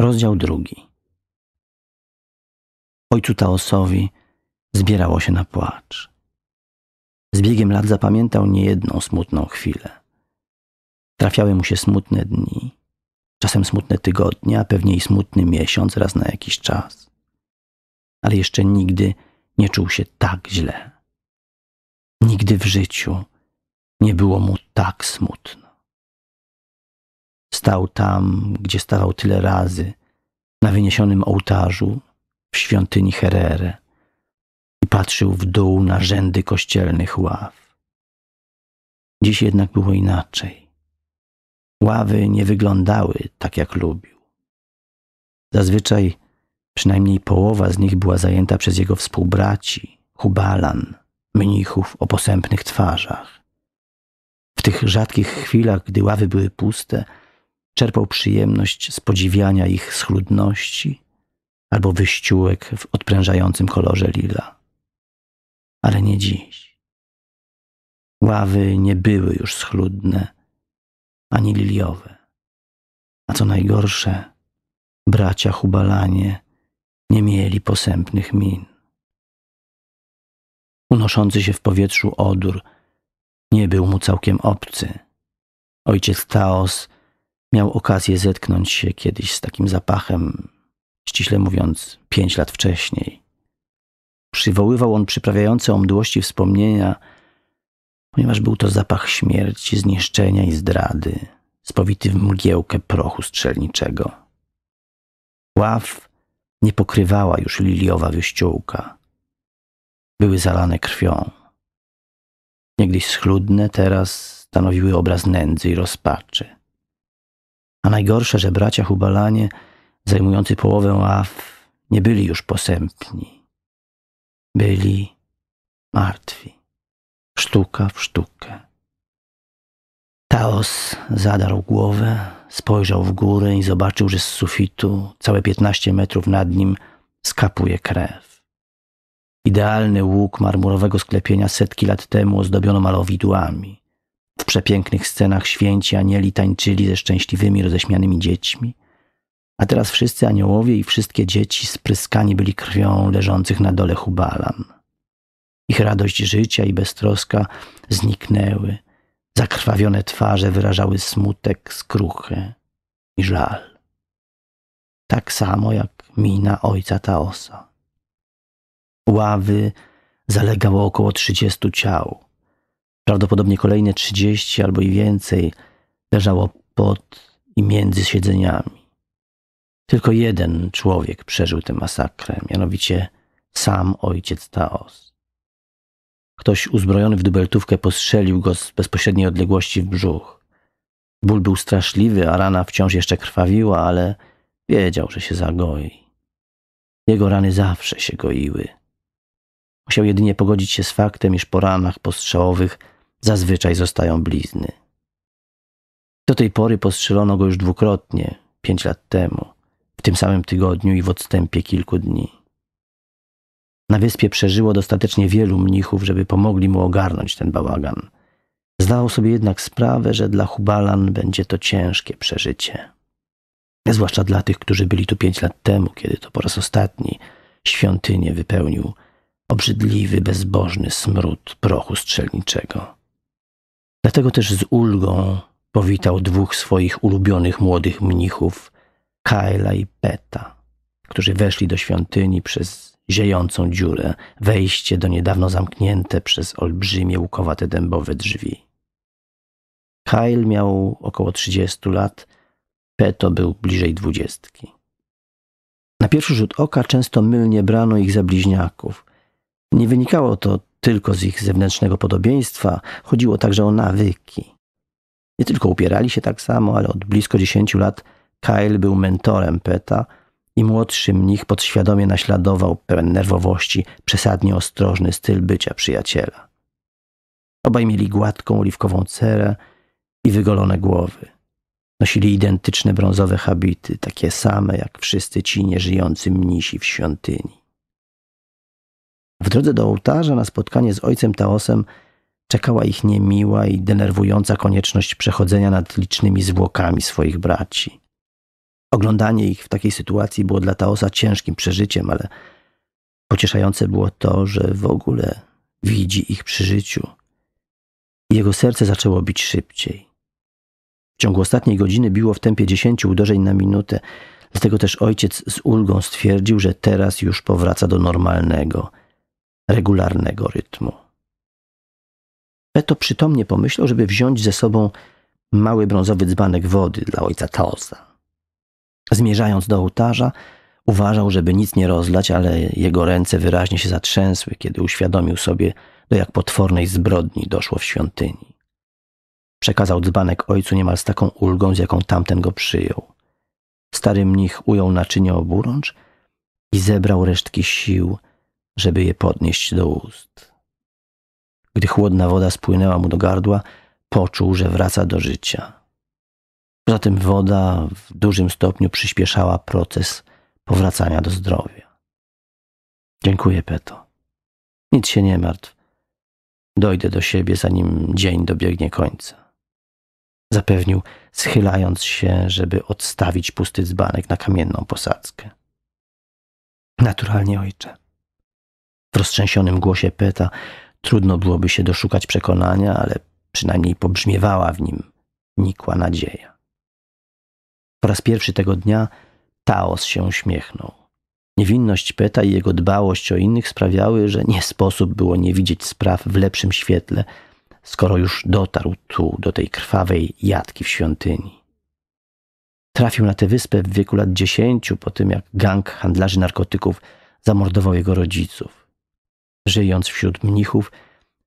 Rozdział drugi. Ojcu Taosowi zbierało się na płacz. Z biegiem lat zapamiętał niejedną smutną chwilę. Trafiały mu się smutne dni, czasem smutne tygodnie, a pewnie i smutny miesiąc raz na jakiś czas. Ale jeszcze nigdy nie czuł się tak źle. Nigdy w życiu nie było mu tak smutno. Stał tam, gdzie stawał tyle razy, na wyniesionym ołtarzu w świątyni Herere i patrzył w dół na rzędy kościelnych ław. Dziś jednak było inaczej. Ławy nie wyglądały tak, jak lubił. Zazwyczaj przynajmniej połowa z nich była zajęta przez jego współbraci, hubalan, mnichów o posępnych twarzach. W tych rzadkich chwilach, gdy ławy były puste, Czerpał przyjemność z podziwiania ich schludności albo wyściółek w odprężającym kolorze lila. Ale nie dziś. Ławy nie były już schludne ani liliowe. A co najgorsze, bracia Hubalanie nie mieli posępnych min. Unoszący się w powietrzu odór nie był mu całkiem obcy. Ojciec Taos Miał okazję zetknąć się kiedyś z takim zapachem, ściśle mówiąc, pięć lat wcześniej. Przywoływał on przyprawiające o mdłości wspomnienia, ponieważ był to zapach śmierci, zniszczenia i zdrady, spowity w mgiełkę prochu strzelniczego. Ław nie pokrywała już liliowa wieściółka. Były zalane krwią. Niegdyś schludne, teraz stanowiły obraz nędzy i rozpaczy. A najgorsze, że bracia Hubalanie, zajmujący połowę ław, nie byli już posępni. Byli martwi. Sztuka w sztukę. Taos zadarł głowę, spojrzał w górę i zobaczył, że z sufitu, całe piętnaście metrów nad nim, skapuje krew. Idealny łuk marmurowego sklepienia setki lat temu ozdobiono malowidłami. W przepięknych scenach święci anieli tańczyli ze szczęśliwymi, roześmianymi dziećmi. A teraz wszyscy aniołowie i wszystkie dzieci spryskani byli krwią leżących na dole hubalan. Ich radość życia i beztroska zniknęły. Zakrwawione twarze wyrażały smutek, skruchę i żal. Tak samo jak mina ojca Taosa. Ławy zalegało około trzydziestu ciał. Prawdopodobnie kolejne 30 albo i więcej leżało pod i między siedzeniami. Tylko jeden człowiek przeżył tę masakrę, mianowicie sam ojciec Taos. Ktoś uzbrojony w dubeltówkę postrzelił go z bezpośredniej odległości w brzuch. Ból był straszliwy, a rana wciąż jeszcze krwawiła, ale wiedział, że się zagoi. Jego rany zawsze się goiły. Musiał jedynie pogodzić się z faktem, iż po ranach postrzałowych zazwyczaj zostają blizny. Do tej pory postrzelono go już dwukrotnie, pięć lat temu, w tym samym tygodniu i w odstępie kilku dni. Na wyspie przeżyło dostatecznie wielu mnichów, żeby pomogli mu ogarnąć ten bałagan. Zdawał sobie jednak sprawę, że dla Hubalan będzie to ciężkie przeżycie. Zwłaszcza dla tych, którzy byli tu pięć lat temu, kiedy to po raz ostatni świątynię wypełnił obrzydliwy, bezbożny smród prochu strzelniczego. Dlatego też z ulgą powitał dwóch swoich ulubionych młodych mnichów, Kaila i Peta, którzy weszli do świątyni przez ziejącą dziurę, wejście do niedawno zamknięte przez olbrzymie łukowate dębowe drzwi. Kail miał około 30 lat, Peto był bliżej dwudziestki. Na pierwszy rzut oka często mylnie brano ich za bliźniaków, nie wynikało to tylko z ich zewnętrznego podobieństwa, chodziło także o nawyki. Nie tylko upierali się tak samo, ale od blisko dziesięciu lat Kyle był mentorem Peta i młodszym nich podświadomie naśladował pełen nerwowości, przesadnie ostrożny styl bycia przyjaciela. Obaj mieli gładką, oliwkową cerę i wygolone głowy. Nosili identyczne brązowe habity, takie same jak wszyscy ci nieżyjący mnisi w świątyni. W drodze do ołtarza na spotkanie z ojcem Taosem czekała ich niemiła i denerwująca konieczność przechodzenia nad licznymi zwłokami swoich braci. Oglądanie ich w takiej sytuacji było dla Taosa ciężkim przeżyciem, ale pocieszające było to, że w ogóle widzi ich przy życiu. Jego serce zaczęło bić szybciej. W ciągu ostatniej godziny biło w tempie dziesięciu uderzeń na minutę, dlatego też ojciec z ulgą stwierdził, że teraz już powraca do normalnego – regularnego rytmu. Peto przytomnie pomyślał, żeby wziąć ze sobą mały brązowy dzbanek wody dla ojca Taosa. Zmierzając do ołtarza, uważał, żeby nic nie rozlać, ale jego ręce wyraźnie się zatrzęsły, kiedy uświadomił sobie, do jak potwornej zbrodni doszło w świątyni. Przekazał dzbanek ojcu niemal z taką ulgą, z jaką tamten go przyjął. Stary mnich ujął naczynie oburącz i zebrał resztki sił – żeby je podnieść do ust. Gdy chłodna woda spłynęła mu do gardła, poczuł, że wraca do życia. Poza tym woda w dużym stopniu przyspieszała proces powracania do zdrowia. Dziękuję, Peto. Nic się nie martw. Dojdę do siebie, zanim dzień dobiegnie końca. Zapewnił, schylając się, żeby odstawić pusty dzbanek na kamienną posadzkę. Naturalnie, ojcze. W roztrzęsionym głosie Peta trudno byłoby się doszukać przekonania, ale przynajmniej pobrzmiewała w nim nikła nadzieja. Po raz pierwszy tego dnia Taos się uśmiechnął. Niewinność Peta i jego dbałość o innych sprawiały, że nie sposób było nie widzieć spraw w lepszym świetle, skoro już dotarł tu do tej krwawej jatki w świątyni. Trafił na tę wyspę w wieku lat dziesięciu po tym, jak gang handlarzy narkotyków zamordował jego rodziców żyjąc wśród mnichów,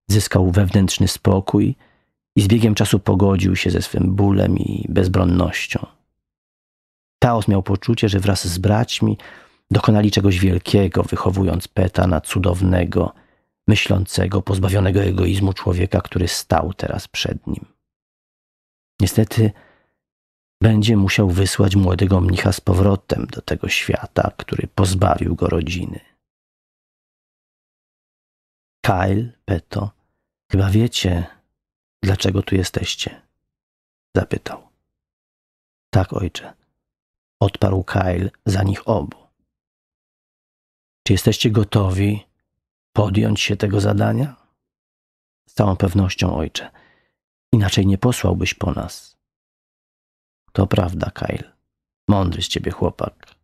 zyskał wewnętrzny spokój i z biegiem czasu pogodził się ze swym bólem i bezbronnością. Taos miał poczucie, że wraz z braćmi dokonali czegoś wielkiego, wychowując Peta na cudownego, myślącego, pozbawionego egoizmu człowieka, który stał teraz przed nim. Niestety, będzie musiał wysłać młodego mnicha z powrotem do tego świata, który pozbawił go rodziny. Kyle, Peto, chyba wiecie, dlaczego tu jesteście? Zapytał. Tak, ojcze. Odparł Kyle za nich obu. Czy jesteście gotowi podjąć się tego zadania? Z całą pewnością, ojcze. Inaczej nie posłałbyś po nas. To prawda, Kyle. Mądry z ciebie chłopak.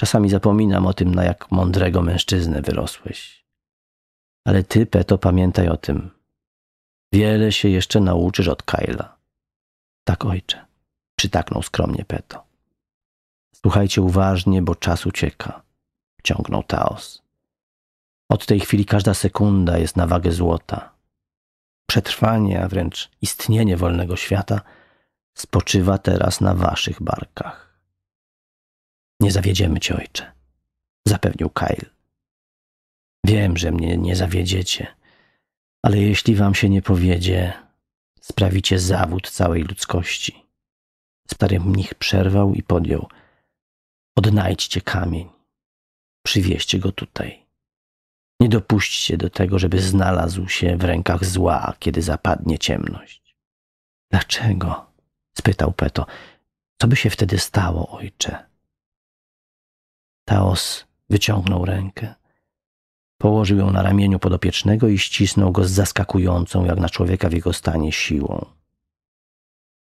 Czasami zapominam o tym, na jak mądrego mężczyznę wyrosłeś. Ale ty, Peto, pamiętaj o tym. Wiele się jeszcze nauczysz od Kyla. Tak, ojcze, przytaknął skromnie Peto. Słuchajcie uważnie, bo czas ucieka, ciągnął Taos. Od tej chwili każda sekunda jest na wagę złota. Przetrwanie, a wręcz istnienie wolnego świata spoczywa teraz na waszych barkach. Nie zawiedziemy cię, ojcze, zapewnił Kyle. Wiem, że mnie nie zawiedziecie, ale jeśli wam się nie powiedzie, sprawicie zawód całej ludzkości. Stary mnich przerwał i podjął. Odnajdźcie kamień. Przywieźcie go tutaj. Nie dopuśćcie do tego, żeby znalazł się w rękach zła, kiedy zapadnie ciemność. Dlaczego? spytał Peto. Co by się wtedy stało, ojcze? Taos wyciągnął rękę Położył ją na ramieniu podopiecznego i ścisnął go z zaskakującą, jak na człowieka w jego stanie, siłą.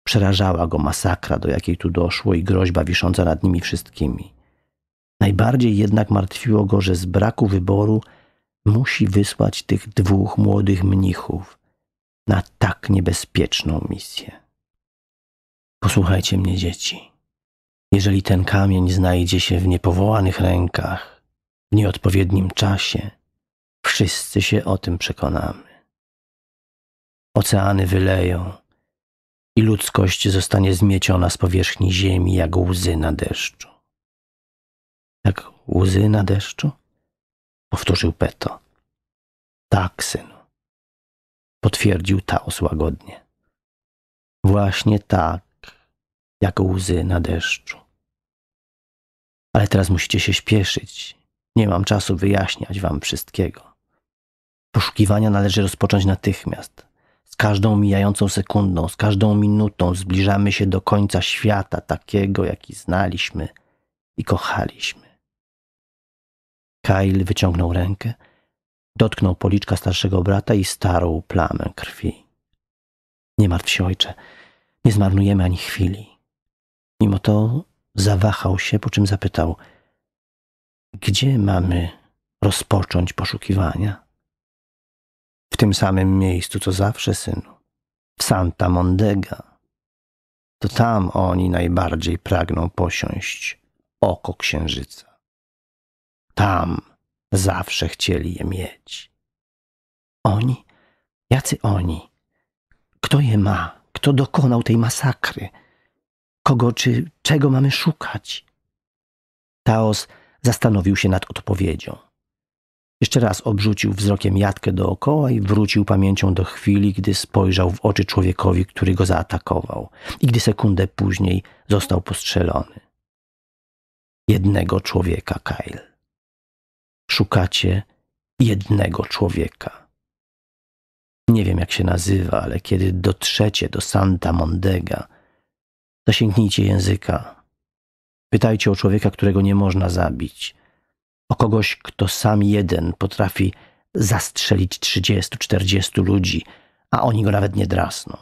Przerażała go masakra, do jakiej tu doszło i groźba wisząca nad nimi wszystkimi. Najbardziej jednak martwiło go, że z braku wyboru musi wysłać tych dwóch młodych mnichów na tak niebezpieczną misję. Posłuchajcie mnie, dzieci. Jeżeli ten kamień znajdzie się w niepowołanych rękach, w nieodpowiednim czasie, Wszyscy się o tym przekonamy. Oceany wyleją i ludzkość zostanie zmieciona z powierzchni ziemi jak łzy na deszczu. Jak łzy na deszczu? Powtórzył Peto. Tak, synu. Potwierdził Taos łagodnie. Właśnie tak, jak łzy na deszczu. Ale teraz musicie się śpieszyć. Nie mam czasu wyjaśniać wam wszystkiego. Poszukiwania należy rozpocząć natychmiast. Z każdą mijającą sekundą, z każdą minutą zbliżamy się do końca świata, takiego jaki znaliśmy i kochaliśmy. Kyle wyciągnął rękę, dotknął policzka starszego brata i starł plamę krwi. Nie martw się, ojcze, nie zmarnujemy ani chwili. Mimo to zawahał się, po czym zapytał: Gdzie mamy rozpocząć poszukiwania? w tym samym miejscu co zawsze, synu, w Santa Mondega. To tam oni najbardziej pragną posiąść oko księżyca. Tam zawsze chcieli je mieć. Oni? Jacy oni? Kto je ma? Kto dokonał tej masakry? Kogo czy czego mamy szukać? Taos zastanowił się nad odpowiedzią. Jeszcze raz obrzucił wzrokiem jatkę dookoła i wrócił pamięcią do chwili, gdy spojrzał w oczy człowiekowi, który go zaatakował i gdy sekundę później został postrzelony. Jednego człowieka, Kyle. Szukacie jednego człowieka. Nie wiem, jak się nazywa, ale kiedy dotrzecie do Santa Mondega, zasięgnijcie języka. Pytajcie o człowieka, którego nie można zabić – o kogoś, kto sam jeden potrafi zastrzelić 30-40 ludzi, a oni go nawet nie drasną.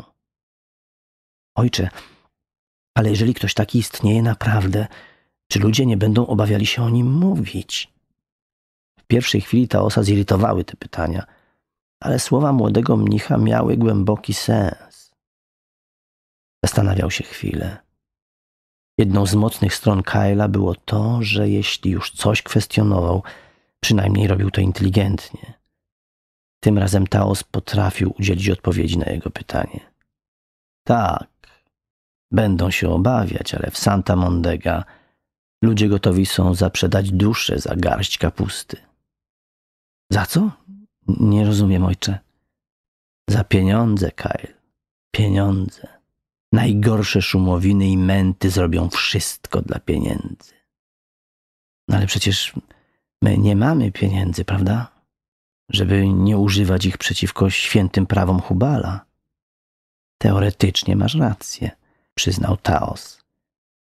Ojcze, ale jeżeli ktoś taki istnieje naprawdę, czy ludzie nie będą obawiali się o nim mówić? W pierwszej chwili ta osa zirytowały te pytania, ale słowa młodego mnicha miały głęboki sens. Zastanawiał się chwilę. Jedną z mocnych stron Kyla było to, że jeśli już coś kwestionował, przynajmniej robił to inteligentnie. Tym razem Taos potrafił udzielić odpowiedzi na jego pytanie. Tak, będą się obawiać, ale w Santa Mondega ludzie gotowi są zaprzedać duszę za garść kapusty. Za co? Nie rozumiem, ojcze. Za pieniądze, Kyle. Pieniądze. Najgorsze szumowiny i męty zrobią wszystko dla pieniędzy. No ale przecież my nie mamy pieniędzy, prawda? Żeby nie używać ich przeciwko świętym prawom Hubala. Teoretycznie masz rację, przyznał Taos.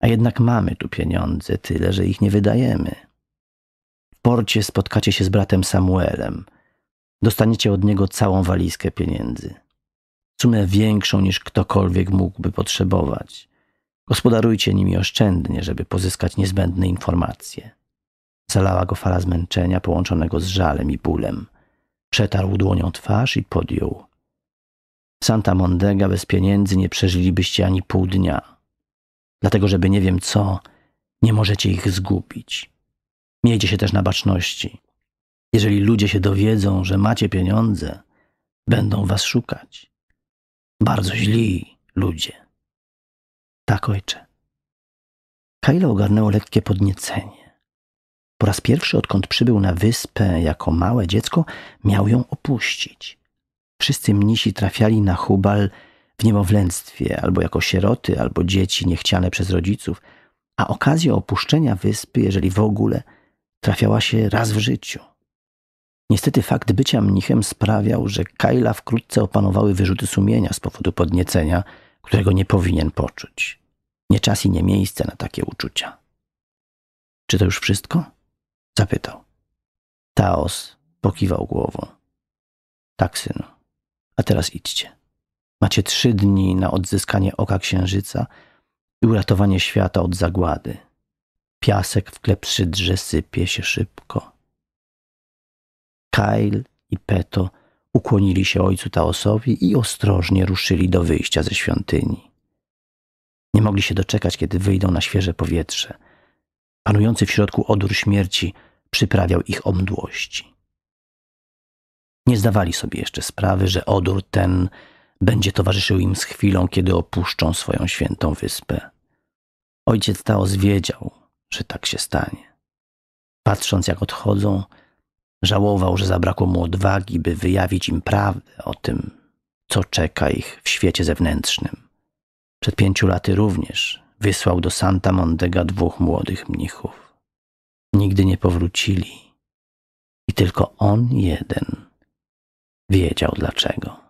A jednak mamy tu pieniądze, tyle, że ich nie wydajemy. W porcie spotkacie się z bratem Samuelem. Dostaniecie od niego całą walizkę pieniędzy sumę większą niż ktokolwiek mógłby potrzebować. Gospodarujcie nimi oszczędnie, żeby pozyskać niezbędne informacje. Zalała go fala zmęczenia połączonego z żalem i bólem. Przetarł dłonią twarz i podjął. Santa Mondega bez pieniędzy nie przeżylibyście ani pół dnia. Dlatego, żeby nie wiem co, nie możecie ich zgubić. Miejcie się też na baczności. Jeżeli ludzie się dowiedzą, że macie pieniądze, będą was szukać bardzo źli ludzie. Tak, ojcze. Kaila ogarnęło lekkie podniecenie. Po raz pierwszy, odkąd przybył na wyspę jako małe dziecko, miał ją opuścić. Wszyscy mnisi trafiali na Hubal w niemowlęctwie, albo jako sieroty, albo dzieci niechciane przez rodziców, a okazja opuszczenia wyspy, jeżeli w ogóle, trafiała się raz w życiu – Niestety fakt bycia mnichem sprawiał, że Kaila wkrótce opanowały wyrzuty sumienia z powodu podniecenia, którego nie powinien poczuć. Nie czas i nie miejsce na takie uczucia. Czy to już wszystko? Zapytał. Taos pokiwał głową. Tak, synu. A teraz idźcie. Macie trzy dni na odzyskanie oka księżyca i uratowanie świata od zagłady. Piasek w klepsydrze sypie się szybko. Kyle i Peto ukłonili się ojcu Taosowi i ostrożnie ruszyli do wyjścia ze świątyni. Nie mogli się doczekać, kiedy wyjdą na świeże powietrze. Panujący w środku odór śmierci przyprawiał ich omdłości. Nie zdawali sobie jeszcze sprawy, że odór ten będzie towarzyszył im z chwilą, kiedy opuszczą swoją świętą wyspę. Ojciec Taos wiedział, że tak się stanie. Patrząc, jak odchodzą, Żałował, że zabrakło mu odwagi, by wyjawić im prawdę o tym, co czeka ich w świecie zewnętrznym. Przed pięciu laty również wysłał do Santa Mondega dwóch młodych mnichów. Nigdy nie powrócili i tylko on jeden wiedział dlaczego.